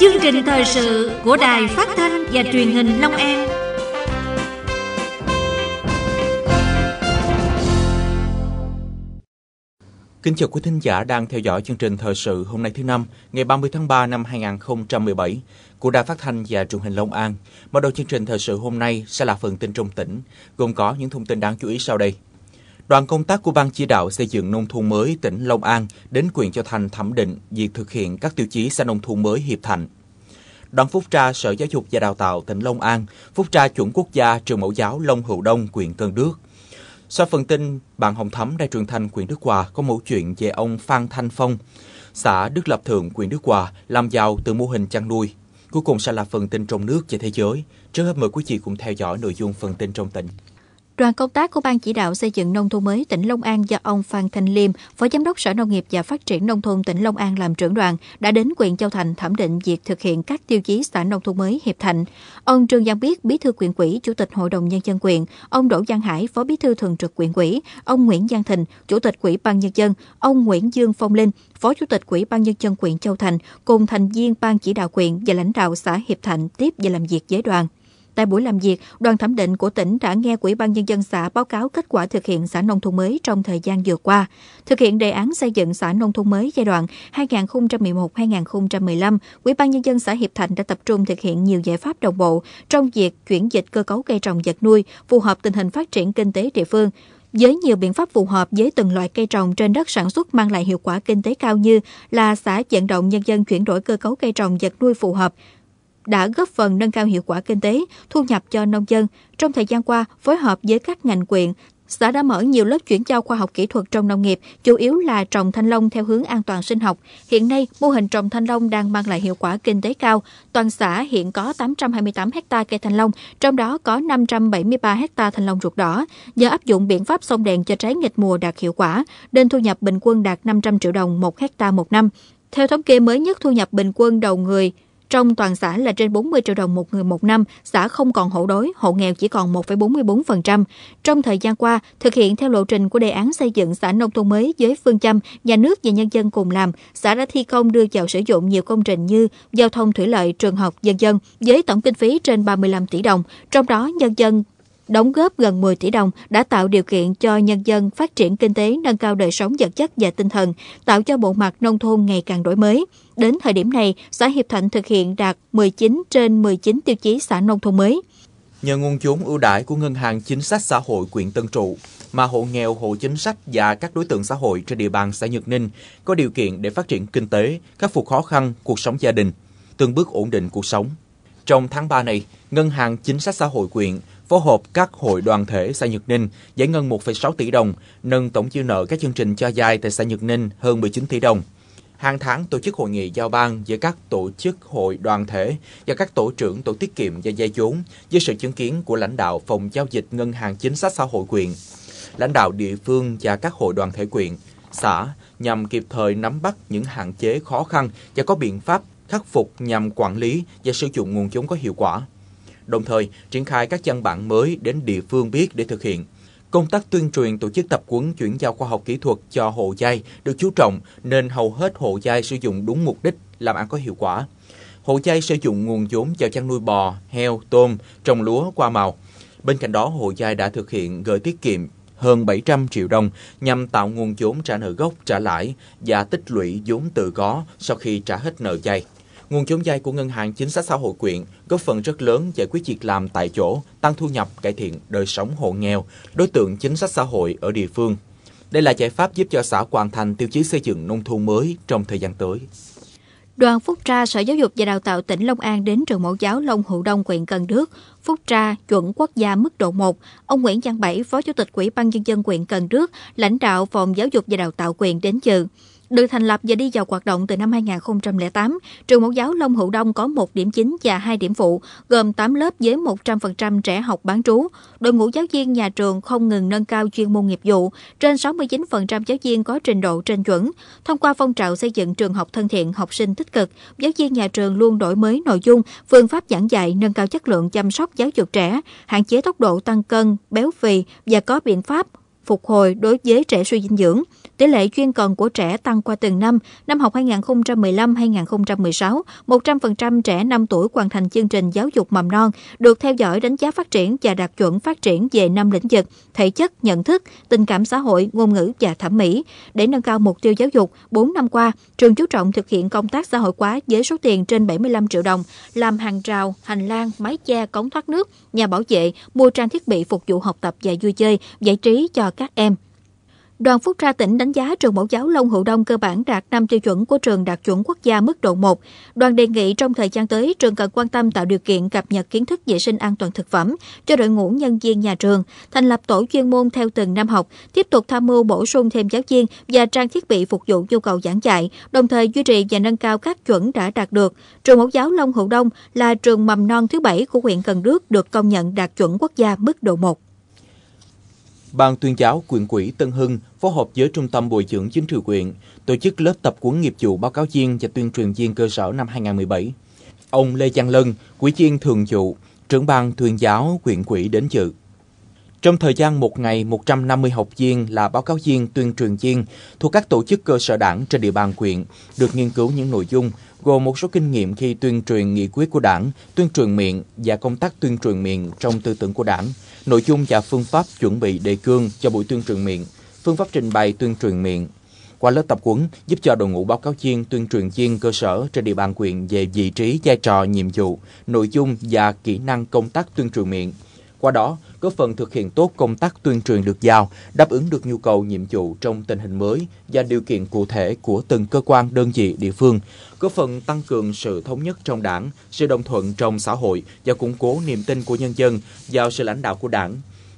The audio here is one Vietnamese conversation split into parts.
chương trình thời sự của Đài Phát thanh và Truyền hình Long An. Kính chào quý thính giả đang theo dõi chương trình thời sự hôm nay thứ năm, ngày 30 tháng 3 năm 2017 của Đài Phát thanh và Truyền hình Long An. Mở đầu chương trình thời sự hôm nay sẽ là phần tin trong tỉnh, gồm có những thông tin đáng chú ý sau đây. Đoàn công tác của Ban chỉ đạo xây dựng nông thôn mới tỉnh Long An đến quyền cho thành thẩm định việc thực hiện các tiêu chí xã nông thôn mới Hiệp Thành đón phúc tra Sở Giáo dục và Đào tạo tỉnh Long An, phúc tra chuẩn quốc gia trường mẫu giáo Long Hữu Đông, huyện Cần Đức. Sau phần tin, bạn Hồng Thắm, đại truyền thanh huyện Đức Hòa có mẫu chuyện về ông Phan Thanh Phong, xã Đức Lập Thượng, huyện Đức Hòa, làm giàu từ mô hình chăn nuôi. Cuối cùng sẽ là phần tin trong nước và thế giới. Trước hết mời quý vị cùng theo dõi nội dung phần tin trong tỉnh. Đoàn công tác của Ban chỉ đạo xây dựng nông thôn mới tỉnh Long An do ông Phan Thanh Liêm, Phó Giám đốc Sở Nông nghiệp và Phát triển Nông thôn tỉnh Long An làm trưởng đoàn, đã đến huyện Châu Thành thẩm định việc thực hiện các tiêu chí xã nông thôn mới Hiệp Thạnh. Ông Trương Giang Biết, Bí thư quyện quỹ, Chủ tịch Hội đồng Nhân dân quyện, ông Đỗ Giang Hải, Phó Bí thư Thường trực quyện quỹ, ông Nguyễn Giang Thình, Chủ tịch Quỹ ban Nhân dân, ông Nguyễn Dương Phong Linh, Phó Chủ tịch Quỹ ban Nhân dân quyện Châu Thành cùng thành viên Ban chỉ đạo quyện và lãnh đạo xã Hiệp Thạnh tiếp và làm việc với đoàn. Tại buổi làm việc, đoàn thẩm định của tỉnh đã nghe Ủy ban Nhân dân xã báo cáo kết quả thực hiện xã nông thôn mới trong thời gian vừa qua, thực hiện đề án xây dựng xã nông thôn mới giai đoạn 2011-2015, Ủy ban Nhân dân xã Hiệp Thạnh đã tập trung thực hiện nhiều giải pháp đồng bộ trong việc chuyển dịch cơ cấu cây trồng vật nuôi phù hợp tình hình phát triển kinh tế địa phương, với nhiều biện pháp phù hợp với từng loại cây trồng trên đất sản xuất mang lại hiệu quả kinh tế cao như là xã vận động nhân dân chuyển đổi cơ cấu cây trồng vật nuôi phù hợp, đã góp phần nâng cao hiệu quả kinh tế, thu nhập cho nông dân. Trong thời gian qua, phối hợp với các ngành quyện, xã đã mở nhiều lớp chuyển giao khoa học kỹ thuật trong nông nghiệp, chủ yếu là trồng thanh long theo hướng an toàn sinh học. Hiện nay, mô hình trồng thanh long đang mang lại hiệu quả kinh tế cao. Toàn xã hiện có 828 ha cây thanh long, trong đó có 573 ha thanh long ruột đỏ. Nhờ áp dụng biện pháp sông đèn cho trái nghịch mùa đạt hiệu quả, nên thu nhập bình quân đạt 500 triệu đồng một hecta một năm. Theo thống kê mới nhất, thu nhập bình quân đầu người trong toàn xã là trên 40 triệu đồng một người một năm, xã không còn hộ đói, hộ nghèo chỉ còn 1,44%. Trong thời gian qua, thực hiện theo lộ trình của đề án xây dựng xã nông thôn mới với phương châm nhà nước và nhân dân cùng làm, xã đã thi công đưa vào sử dụng nhiều công trình như giao thông thủy lợi, trường học, dân dân với tổng kinh phí trên 35 tỷ đồng, trong đó nhân dân đóng góp gần 10 tỷ đồng đã tạo điều kiện cho nhân dân phát triển kinh tế, nâng cao đời sống vật chất và tinh thần, tạo cho bộ mặt nông thôn ngày càng đổi mới. Đến thời điểm này, xã Hiệp Thạnh thực hiện đạt 19 trên 19 tiêu chí xã nông thôn mới. Nhờ nguồn vốn ưu đãi của Ngân hàng Chính sách Xã hội quyện Tân Trụ, mà hộ nghèo, hộ chính sách và các đối tượng xã hội trên địa bàn xã Nhật Ninh có điều kiện để phát triển kinh tế, khắc phục khó khăn, cuộc sống gia đình, từng bước ổn định cuộc sống. Trong tháng 3 này, Ngân hàng Chính sách Xã hội quyện phối hợp các hội đoàn thể xã Nhật Ninh giải ngân 1,6 tỷ đồng, nâng tổng dư nợ các chương trình cho dài tại xã Nhật Ninh hơn 19 tỷ đồng. Hàng tháng tổ chức hội nghị giao ban giữa các tổ chức hội đoàn thể và các tổ trưởng tổ tiết kiệm và dây vốn dưới sự chứng kiến của lãnh đạo phòng giao dịch ngân hàng chính sách xã hội quyện, lãnh đạo địa phương và các hội đoàn thể quyện, xã nhằm kịp thời nắm bắt những hạn chế khó khăn và có biện pháp khắc phục nhằm quản lý và sử dụng nguồn vốn có hiệu quả đồng thời triển khai các văn bản mới đến địa phương biết để thực hiện. Công tác tuyên truyền tổ chức tập huấn chuyển giao khoa học kỹ thuật cho hộ chay được chú trọng nên hầu hết hộ chay sử dụng đúng mục đích làm ăn có hiệu quả. Hộ chay sử dụng nguồn vốn cho chăn nuôi bò, heo, tôm, trồng lúa qua màu. Bên cạnh đó, hộ chay đã thực hiện gửi tiết kiệm hơn 700 triệu đồng nhằm tạo nguồn vốn trả nợ gốc, trả lãi và tích lũy vốn tự có sau khi trả hết nợ chay. Nguồn vốn vay của Ngân hàng Chính sách Xã hội quyện góp phần rất lớn giải quyết việc làm tại chỗ, tăng thu nhập, cải thiện đời sống hộ nghèo, đối tượng chính sách xã hội ở địa phương. Đây là giải pháp giúp cho xã hoàn thành tiêu chí xây dựng nông thôn mới trong thời gian tới. Đoàn Phúc Tra Sở Giáo dục và Đào tạo tỉnh Long An đến trường mẫu giáo Long Hữu Đông, huyện Cần Đước. Phúc Tra chuẩn quốc gia mức độ 1. Ông Nguyễn Văn Bảy, Phó Chủ tịch Ủy ban Nhân dân huyện Cần Đước, lãnh đạo Phòng Giáo dục và Đào tạo quyền đến dự. Được thành lập và đi vào hoạt động từ năm 2008, trường mẫu giáo Long Hữu Đông có một điểm chính và hai điểm phụ, gồm 8 lớp với 100% trẻ học bán trú. Đội ngũ giáo viên nhà trường không ngừng nâng cao chuyên môn nghiệp vụ, trên 69% giáo viên có trình độ trên chuẩn. Thông qua phong trào xây dựng trường học thân thiện, học sinh tích cực, giáo viên nhà trường luôn đổi mới nội dung, phương pháp giảng dạy, nâng cao chất lượng chăm sóc giáo dục trẻ, hạn chế tốc độ tăng cân, béo phì và có biện pháp phục hồi đối với trẻ suy dinh dưỡng. Tỷ lệ chuyên cần của trẻ tăng qua từng năm. Năm học 2015-2016, 100% trẻ 5 tuổi hoàn thành chương trình giáo dục mầm non, được theo dõi đánh giá phát triển và đạt chuẩn phát triển về năm lĩnh vực, thể chất, nhận thức, tình cảm xã hội, ngôn ngữ và thẩm mỹ. Để nâng cao mục tiêu giáo dục, 4 năm qua, trường chú trọng thực hiện công tác xã hội hóa với số tiền trên 75 triệu đồng, làm hàng rào, hành lang, mái che, cống thoát nước, nhà bảo vệ, mua trang thiết bị phục vụ học tập và vui chơi, giải trí cho các em. Đoàn Phúc tra tỉnh đánh giá trường mẫu giáo Long Hữu Đông cơ bản đạt 5 tiêu chuẩn của trường đạt chuẩn quốc gia mức độ 1. Đoàn đề nghị trong thời gian tới, trường cần quan tâm tạo điều kiện cập nhật kiến thức vệ sinh an toàn thực phẩm cho đội ngũ nhân viên nhà trường, thành lập tổ chuyên môn theo từng năm học, tiếp tục tham mưu bổ sung thêm giáo viên và trang thiết bị phục vụ nhu cầu giảng dạy, đồng thời duy trì và nâng cao các chuẩn đã đạt được. Trường mẫu giáo Long Hữu Đông là trường mầm non thứ bảy của huyện Cần Đước được công nhận đạt chuẩn quốc gia mức độ 1. Ban tuyên giáo quyện quỹ Tân Hưng phối hợp với Trung tâm Bồi dưỡng Chính trị quyện tổ chức lớp tập quấn nghiệp vụ báo cáo viên và tuyên truyền viên cơ sở năm 2017. Ông Lê Giang Lân, Quỹ viên Thường trụ trưởng ban tuyên giáo quyện quỹ đến dự. Trong thời gian một ngày, 150 học viên là báo cáo viên, tuyên truyền viên thuộc các tổ chức cơ sở đảng trên địa bàn quyện được nghiên cứu những nội dung gồm một số kinh nghiệm khi tuyên truyền nghị quyết của đảng, tuyên truyền miệng và công tác tuyên truyền miệng trong tư tưởng của đảng, nội dung và phương pháp chuẩn bị đề cương cho buổi tuyên truyền miệng, phương pháp trình bày tuyên truyền miệng. Qua lớp tập huấn giúp cho đội ngũ báo cáo viên, tuyên truyền viên cơ sở trên địa bàn quyền về vị trí, vai trò, nhiệm vụ, nội dung và kỹ năng công tác tuyên truyền miệng – qua đó, góp phần thực hiện tốt công tác tuyên truyền được giao, đáp ứng được nhu cầu nhiệm vụ trong tình hình mới và điều kiện cụ thể của từng cơ quan đơn vị địa phương, góp phần tăng cường sự thống nhất trong đảng, sự đồng thuận trong xã hội và củng cố niềm tin của nhân dân vào sự lãnh đạo của đảng,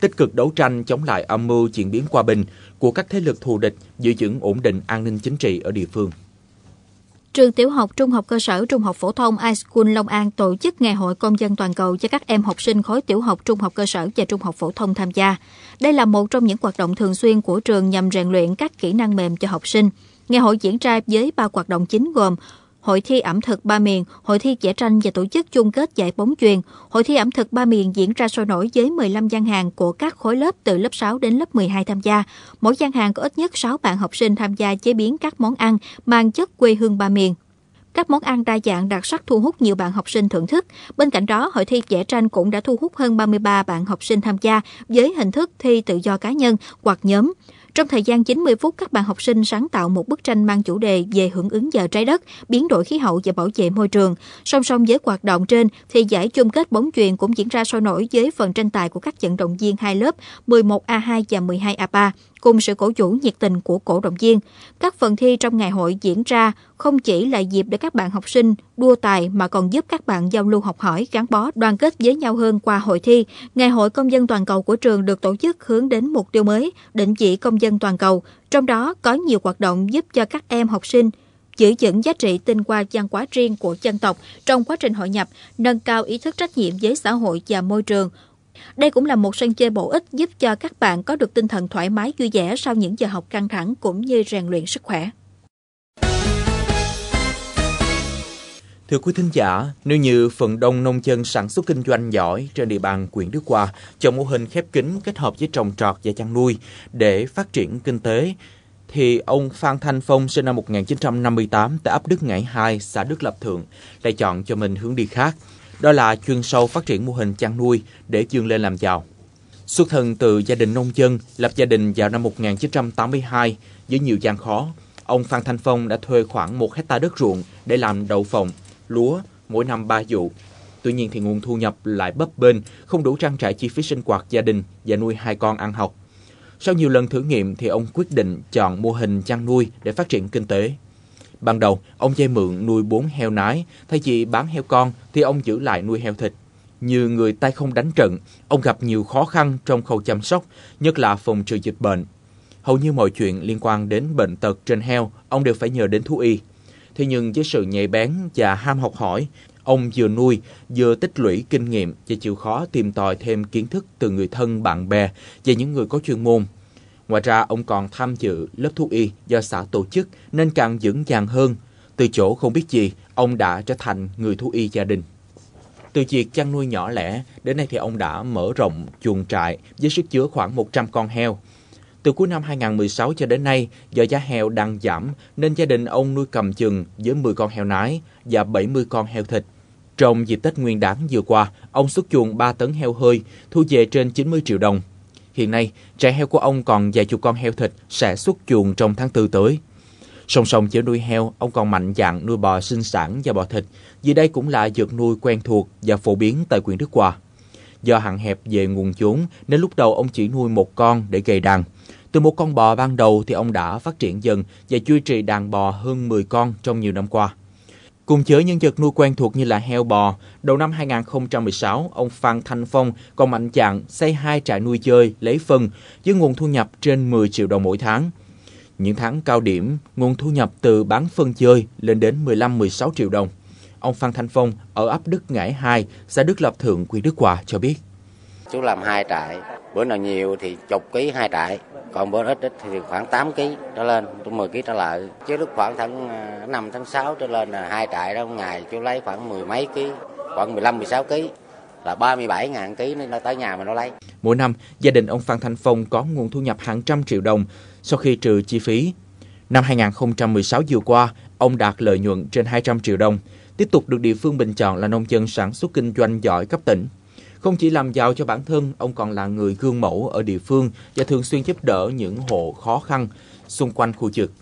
tích cực đấu tranh chống lại âm mưu chuyển biến hòa bình của các thế lực thù địch, giữ vững ổn định an ninh chính trị ở địa phương trường tiểu học, trung học cơ sở, trung học phổ thông iSchool Long An tổ chức Ngày hội Công dân toàn cầu cho các em học sinh khối tiểu học, trung học cơ sở và trung học phổ thông tham gia. Đây là một trong những hoạt động thường xuyên của trường nhằm rèn luyện các kỹ năng mềm cho học sinh. Ngày hội diễn ra với ba hoạt động chính gồm hội thi ẩm thực ba miền, hội thi vẽ tranh và tổ chức chung kết giải bóng truyền Hội thi ẩm thực ba miền diễn ra sôi nổi với 15 gian hàng của các khối lớp từ lớp 6 đến lớp 12 tham gia. Mỗi gian hàng có ít nhất 6 bạn học sinh tham gia chế biến các món ăn mang chất quê hương ba miền. Các món ăn đa dạng đặc sắc thu hút nhiều bạn học sinh thưởng thức. Bên cạnh đó, hội thi vẽ tranh cũng đã thu hút hơn 33 bạn học sinh tham gia với hình thức thi tự do cá nhân hoặc nhóm. Trong thời gian 90 phút, các bạn học sinh sáng tạo một bức tranh mang chủ đề về hưởng ứng giờ trái đất, biến đổi khí hậu và bảo vệ môi trường. Song song với hoạt động trên, thì giải chung kết bóng chuyền cũng diễn ra sôi nổi với phần tranh tài của các vận động viên hai lớp 11A2 và 12A3 Cùng sự cổ vũ nhiệt tình của cổ động viên, các phần thi trong ngày hội diễn ra không chỉ là dịp để các bạn học sinh đua tài mà còn giúp các bạn giao lưu học hỏi, gắn bó, đoàn kết với nhau hơn qua hội thi. Ngày hội công dân toàn cầu của trường được tổ chức hướng đến mục tiêu mới, định vị công dân toàn cầu, trong đó có nhiều hoạt động giúp cho các em học sinh giữ vững giá trị tinh hoa văn hóa riêng của dân tộc trong quá trình hội nhập, nâng cao ý thức trách nhiệm với xã hội và môi trường, đây cũng là một sân chơi bổ ích giúp cho các bạn có được tinh thần thoải mái vui vẻ sau những giờ học căng thẳng cũng như rèn luyện sức khỏe. Thưa quý thính giả, nếu như phần đông nông dân sản xuất kinh doanh giỏi trên địa bàn huyện Đức Hòa trồng mô hình khép kín kết hợp với trồng trọt và chăn nuôi để phát triển kinh tế, thì ông Phan Thanh Phong sinh năm 1958 tại ấp Đức Ngãi 2, xã Đức Lập Thượng, lại chọn cho mình hướng đi khác – đó là chuyên sâu phát triển mô hình chăn nuôi để dương lên làm giàu. Xuất thân từ gia đình nông dân, lập gia đình vào năm 1982 với nhiều gian khó, ông Phan Thanh Phong đã thuê khoảng 1 hecta đất ruộng để làm đậu phộng, lúa, mỗi năm 3 vụ. Tuy nhiên thì nguồn thu nhập lại bấp bênh, không đủ trang trải chi phí sinh hoạt gia đình và nuôi hai con ăn học. Sau nhiều lần thử nghiệm thì ông quyết định chọn mô hình chăn nuôi để phát triển kinh tế. Ban đầu, ông dây mượn nuôi bốn heo nái, thay vì bán heo con thì ông giữ lại nuôi heo thịt. Như người tay không đánh trận, ông gặp nhiều khó khăn trong khâu chăm sóc, nhất là phòng trừ dịch bệnh. Hầu như mọi chuyện liên quan đến bệnh tật trên heo, ông đều phải nhờ đến thú y. Thế nhưng với sự nhạy bén và ham học hỏi, ông vừa nuôi, vừa tích lũy kinh nghiệm và chịu khó tìm tòi thêm kiến thức từ người thân, bạn bè và những người có chuyên môn Ngoài ra, ông còn tham dự lớp thú y do xã tổ chức nên càng vững vàng hơn. Từ chỗ không biết gì, ông đã trở thành người thú y gia đình. Từ việc chăn nuôi nhỏ lẻ, đến nay thì ông đã mở rộng chuồng trại với sức chứa khoảng 100 con heo. Từ cuối năm 2016 cho đến nay, do giá heo đang giảm nên gia đình ông nuôi cầm chừng với 10 con heo nái và 70 con heo thịt. Trong dịp Tết Nguyên đán vừa qua, ông xuất chuồng 3 tấn heo hơi, thu về trên 90 triệu đồng. Hiện nay, trại heo của ông còn vài chục con heo thịt sẽ xuất chuồng trong tháng tư tới. Song song với nuôi heo, ông còn mạnh dạn nuôi bò sinh sản và bò thịt, vì đây cũng là vật nuôi quen thuộc và phổ biến tại quyền Đức Hòa. Do hạn hẹp về nguồn vốn nên lúc đầu ông chỉ nuôi một con để gầy đàn. Từ một con bò ban đầu thì ông đã phát triển dần và duy trì đàn bò hơn 10 con trong nhiều năm qua. Cùng chứa những vật nuôi quen thuộc như là heo bò, đầu năm 2016, ông Phan Thanh Phong còn mạnh dạn xây hai trại nuôi chơi lấy phân với nguồn thu nhập trên 10 triệu đồng mỗi tháng. Những tháng cao điểm, nguồn thu nhập từ bán phân chơi lên đến 15-16 triệu đồng. Ông Phan Thanh Phong ở ấp Đức Ngãi 2, xã Đức Lập Thượng, huyện Đức Hòa cho biết chú làm hai trại bữa nào nhiều thì chục ký hai trại còn bữa ít ít thì khoảng 8 ký trở lên tôi 10 ký trở lại chứ lúc khoảng tháng 5 à, tháng 6 trở lên là hai trại đó ngày chú lấy khoảng mười mấy ký khoảng 15 16 ký là 37 ngàn ký nên nó tới nhà mà nó lấy. Mỗi năm, gia đình ông Phan Thanh Phong có nguồn thu nhập hàng trăm triệu đồng sau khi trừ chi phí. Năm 2016 vừa qua, ông đạt lợi nhuận trên 200 triệu đồng, tiếp tục được địa phương bình chọn là nông dân sản xuất kinh doanh giỏi cấp tỉnh. Không chỉ làm giàu cho bản thân, ông còn là người gương mẫu ở địa phương và thường xuyên giúp đỡ những hộ khó khăn xung quanh khu vực.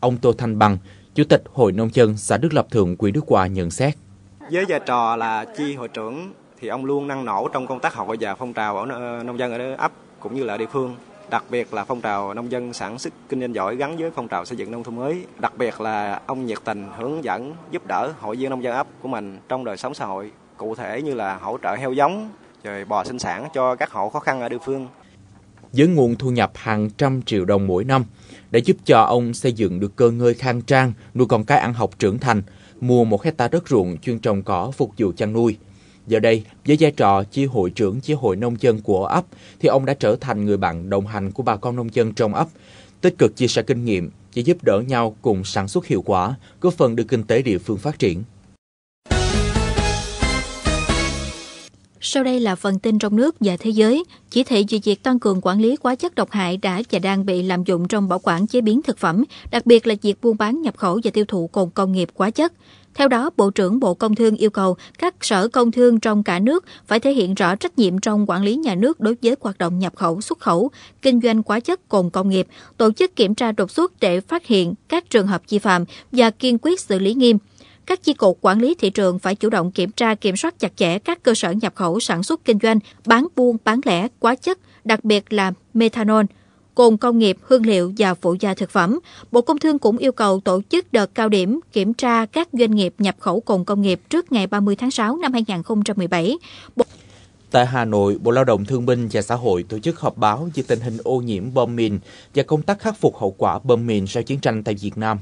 Ông Tô Thanh Bằng, Chủ tịch Hội Nông dân xã Đức Lập Thượng, Quỹ Đức Hòa nhận xét. Với vai trò là chi hội trưởng thì ông luôn năng nổ trong công tác hội và phong trào ở ờ, nông dân ở ấp cũng như là địa phương đặc biệt là phong trào nông dân sản xuất kinh doanh giỏi gắn với phong trào xây dựng nông thôn mới đặc biệt là ông nhiệt tình hướng dẫn giúp đỡ hội viên nông dân ấp của mình trong đời sống xã hội cụ thể như là hỗ trợ heo giống rồi bò sinh sản cho các hộ khó khăn ở địa phương. Với nguồn thu nhập hàng trăm triệu đồng mỗi năm, để giúp cho ông xây dựng được cơ ngơi khang trang, nuôi con cái ăn học trưởng thành, mua một hecta đất ruộng chuyên trồng cỏ phục vụ chăn nuôi. Giờ đây, với vai trò chi hội trưởng chi hội nông dân của ấp, thì ông đã trở thành người bạn đồng hành của bà con nông dân trong ấp, tích cực chia sẻ kinh nghiệm, chỉ giúp đỡ nhau cùng sản xuất hiệu quả, góp phần đưa kinh tế địa phương phát triển. Sau đây là phần tin trong nước và thế giới. Chỉ thị về việc tăng cường quản lý quá chất độc hại đã và đang bị lạm dụng trong bảo quản chế biến thực phẩm, đặc biệt là việc buôn bán, nhập khẩu và tiêu thụ cồn công nghiệp quá chất. Theo đó, Bộ trưởng Bộ Công Thương yêu cầu các sở công thương trong cả nước phải thể hiện rõ trách nhiệm trong quản lý nhà nước đối với hoạt động nhập khẩu, xuất khẩu, kinh doanh quá chất cồn công nghiệp, tổ chức kiểm tra đột xuất để phát hiện các trường hợp vi phạm và kiên quyết xử lý nghiêm các chi cục quản lý thị trường phải chủ động kiểm tra kiểm soát chặt chẽ các cơ sở nhập khẩu sản xuất kinh doanh, bán buôn, bán lẻ, quá chất, đặc biệt là methanol, cồn công nghiệp, hương liệu và phụ gia thực phẩm. Bộ Công Thương cũng yêu cầu tổ chức đợt cao điểm kiểm tra các doanh nghiệp nhập khẩu cồn công nghiệp trước ngày 30 tháng 6 năm 2017. Bộ... Tại Hà Nội, Bộ Lao động Thương binh và Xã hội tổ chức họp báo về tình hình ô nhiễm bom mìn và công tác khắc phục hậu quả bom mìn sau chiến tranh tại Việt Nam.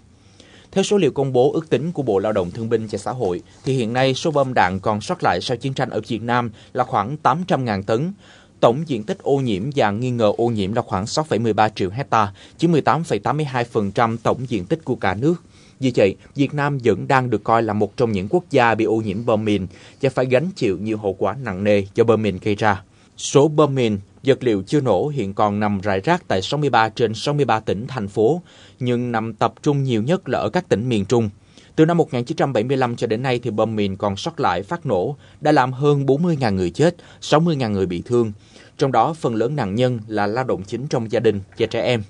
Theo số liệu công bố ước tính của Bộ Lao động Thương binh và Xã hội, thì hiện nay số bom đạn còn sót lại sau chiến tranh ở Việt Nam là khoảng 800.000 tấn. Tổng diện tích ô nhiễm và nghi ngờ ô nhiễm là khoảng 6,13 triệu hecta, chiếm 18,82% tổng diện tích của cả nước. Vì vậy, Việt Nam vẫn đang được coi là một trong những quốc gia bị ô nhiễm bom mìn và phải gánh chịu nhiều hậu quả nặng nề do bom mìn gây ra. Số bom mìn, vật liệu chưa nổ hiện còn nằm rải rác tại 63 trên 63 tỉnh, thành phố, nhưng nằm tập trung nhiều nhất là ở các tỉnh miền Trung. Từ năm 1975 cho đến nay thì bom mìn còn sót lại phát nổ đã làm hơn 40.000 người chết, 60.000 người bị thương. Trong đó phần lớn nạn nhân là lao động chính trong gia đình và trẻ em.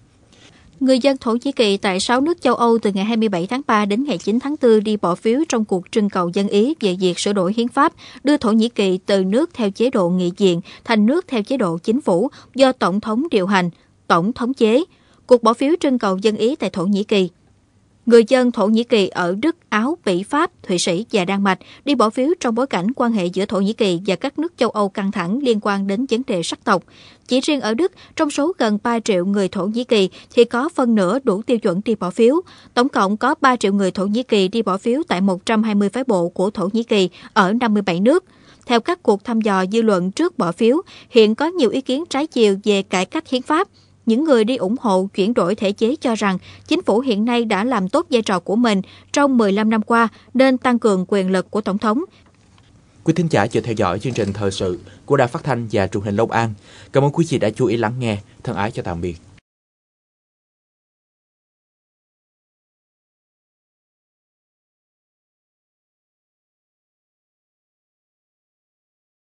Người dân Thổ Nhĩ Kỳ tại 6 nước châu Âu từ ngày 27 tháng 3 đến ngày 9 tháng 4 đi bỏ phiếu trong cuộc trưng cầu dân Ý về việc sửa đổi hiến pháp, đưa Thổ Nhĩ Kỳ từ nước theo chế độ nghị viện thành nước theo chế độ chính phủ do Tổng thống điều hành, Tổng thống chế. Cuộc bỏ phiếu trưng cầu dân Ý tại Thổ Nhĩ Kỳ Người dân Thổ Nhĩ Kỳ ở Đức, Áo, Bỉ, Pháp, Thụy Sĩ và Đan Mạch đi bỏ phiếu trong bối cảnh quan hệ giữa Thổ Nhĩ Kỳ và các nước châu Âu căng thẳng liên quan đến vấn đề sắc tộc. Chỉ riêng ở Đức, trong số gần 3 triệu người Thổ Nhĩ Kỳ thì có phân nửa đủ tiêu chuẩn đi bỏ phiếu. Tổng cộng có 3 triệu người Thổ Nhĩ Kỳ đi bỏ phiếu tại 120 phái bộ của Thổ Nhĩ Kỳ ở 57 nước. Theo các cuộc thăm dò dư luận trước bỏ phiếu, hiện có nhiều ý kiến trái chiều về cải cách hiến pháp. Những người đi ủng hộ chuyển đổi thể chế cho rằng chính phủ hiện nay đã làm tốt vai trò của mình trong 15 năm qua nên tăng cường quyền lực của Tổng thống. Quý thính giả vừa theo dõi chương trình thời sự của Đài Phát Thanh và truyền hình Long An. Cảm ơn quý vị đã chú ý lắng nghe. Thân ái chào tạm biệt.